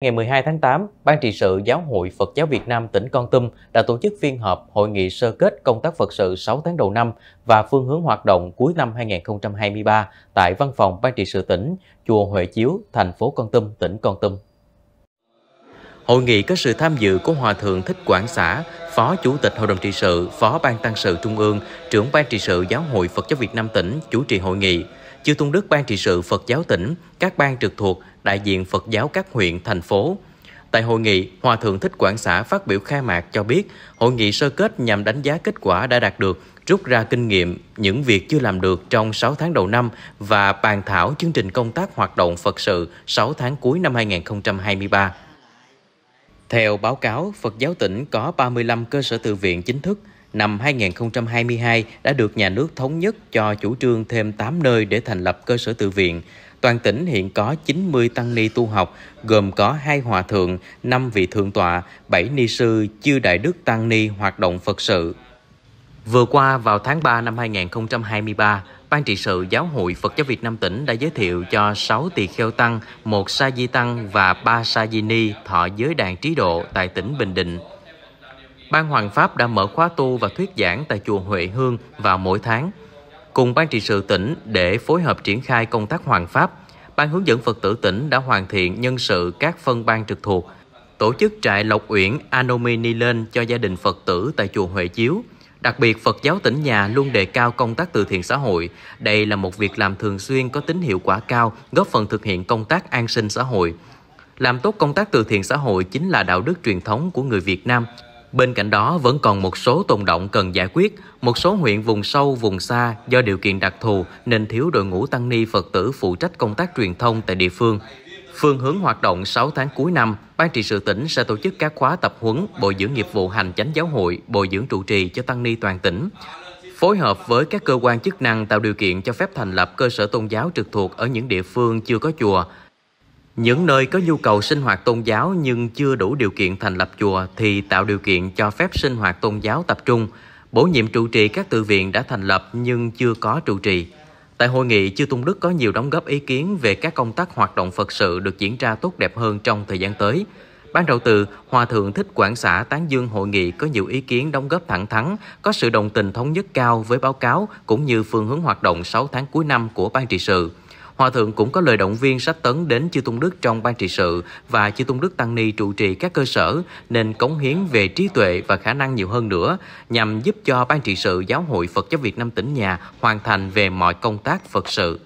Ngày 12 tháng 8, Ban trị sự Giáo hội Phật giáo Việt Nam tỉnh Con Tum đã tổ chức phiên họp hội nghị sơ kết công tác Phật sự 6 tháng đầu năm và phương hướng hoạt động cuối năm 2023 tại văn phòng Ban trị sự tỉnh, chùa Huệ Chiếu, thành phố Con Tum, tỉnh Con Tum. Hội nghị có sự tham dự của Hòa Thượng Thích Quảng Xã, Phó Chủ tịch Hội đồng trị sự, Phó Ban Tăng sự Trung ương, trưởng Ban trị sự Giáo hội Phật giáo Việt Nam tỉnh chủ trì hội nghị. Chư Tôn Đức Ban trị sự Phật giáo tỉnh, các ban trực thuộc, đại diện Phật giáo các huyện, thành phố. Tại hội nghị, Hòa Thượng Thích Quảng Xã phát biểu khai mạc cho biết, hội nghị sơ kết nhằm đánh giá kết quả đã đạt được, rút ra kinh nghiệm những việc chưa làm được trong 6 tháng đầu năm và bàn thảo chương trình công tác hoạt động Phật sự 6 tháng cuối năm 2023. Theo báo cáo, Phật giáo tỉnh có 35 cơ sở tự viện chính thức, năm 2022 đã được nhà nước thống nhất cho chủ trương thêm 8 nơi để thành lập cơ sở tự viện. Toàn tỉnh hiện có 90 tăng ni tu học, gồm có hai hòa thượng, 5 vị thượng tọa, 7 ni sư, chư đại đức tăng ni hoạt động Phật sự. Vừa qua vào tháng 3 năm 2023, Ban trị sự Giáo hội Phật giáo Việt Nam tỉnh đã giới thiệu cho 6 tỳ kheo tăng, một sa di tăng và ba sa di ni thọ giới đàn trí độ tại tỉnh Bình Định Ban Hoàng Pháp đã mở khóa tu và thuyết giảng tại chùa Huệ Hương vào mỗi tháng, cùng Ban trị sự tỉnh để phối hợp triển khai công tác Hoàng Pháp. Ban hướng dẫn Phật tử tỉnh đã hoàn thiện nhân sự các phân ban trực thuộc, tổ chức trại Lộc Uyển Anomini lên cho gia đình Phật tử tại chùa Huệ Chiếu. Đặc biệt, Phật giáo tỉnh nhà luôn đề cao công tác từ thiện xã hội. Đây là một việc làm thường xuyên có tính hiệu quả cao, góp phần thực hiện công tác an sinh xã hội. Làm tốt công tác từ thiện xã hội chính là đạo đức truyền thống của người Việt Nam Bên cạnh đó vẫn còn một số tồn động cần giải quyết, một số huyện vùng sâu, vùng xa do điều kiện đặc thù nên thiếu đội ngũ tăng ni Phật tử phụ trách công tác truyền thông tại địa phương. Phương hướng hoạt động 6 tháng cuối năm, Ban trị sự tỉnh sẽ tổ chức các khóa tập huấn bồi dưỡng nghiệp vụ hành chánh giáo hội, bồi dưỡng trụ trì cho tăng ni toàn tỉnh. Phối hợp với các cơ quan chức năng tạo điều kiện cho phép thành lập cơ sở tôn giáo trực thuộc ở những địa phương chưa có chùa, những nơi có nhu cầu sinh hoạt tôn giáo nhưng chưa đủ điều kiện thành lập chùa thì tạo điều kiện cho phép sinh hoạt tôn giáo tập trung. Bổ nhiệm trụ trì các tự viện đã thành lập nhưng chưa có trụ trì. Tại hội nghị, chư Tôn Đức có nhiều đóng góp ý kiến về các công tác hoạt động Phật sự được diễn ra tốt đẹp hơn trong thời gian tới. Ban đầu từ, Hòa Thượng Thích Quảng xã Tán Dương hội nghị có nhiều ý kiến đóng góp thẳng thắn, có sự đồng tình thống nhất cao với báo cáo cũng như phương hướng hoạt động 6 tháng cuối năm của Ban trị sự. Hòa thượng cũng có lời động viên sách tấn đến chư Tôn Đức trong ban trị sự và chư Tôn Đức Tăng Ni trụ trì các cơ sở nên cống hiến về trí tuệ và khả năng nhiều hơn nữa nhằm giúp cho ban trị sự Giáo hội Phật giáo Việt Nam tỉnh nhà hoàn thành về mọi công tác Phật sự.